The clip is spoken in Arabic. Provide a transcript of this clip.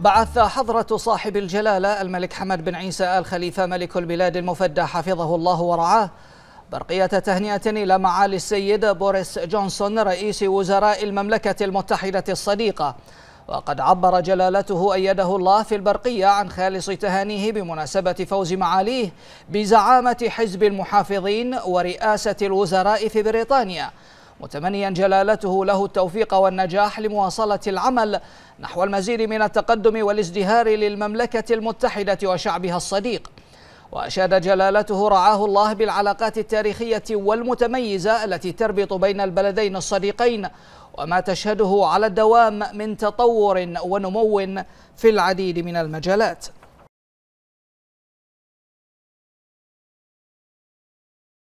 بعث حضرة صاحب الجلالة الملك حمد بن عيسى آل خليفة ملك البلاد المفدى حفظه الله ورعاه برقية تهنئة إلى معالي السيد بوريس جونسون رئيس وزراء المملكة المتحدة الصديقة وقد عبر جلالته أيده الله في البرقية عن خالص تهانيه بمناسبة فوز معاليه بزعامة حزب المحافظين ورئاسة الوزراء في بريطانيا متمنيا جلالته له التوفيق والنجاح لمواصلة العمل نحو المزيد من التقدم والازدهار للمملكة المتحدة وشعبها الصديق وأشاد جلالته رعاه الله بالعلاقات التاريخية والمتميزة التي تربط بين البلدين الصديقين وما تشهده على الدوام من تطور ونمو في العديد من المجالات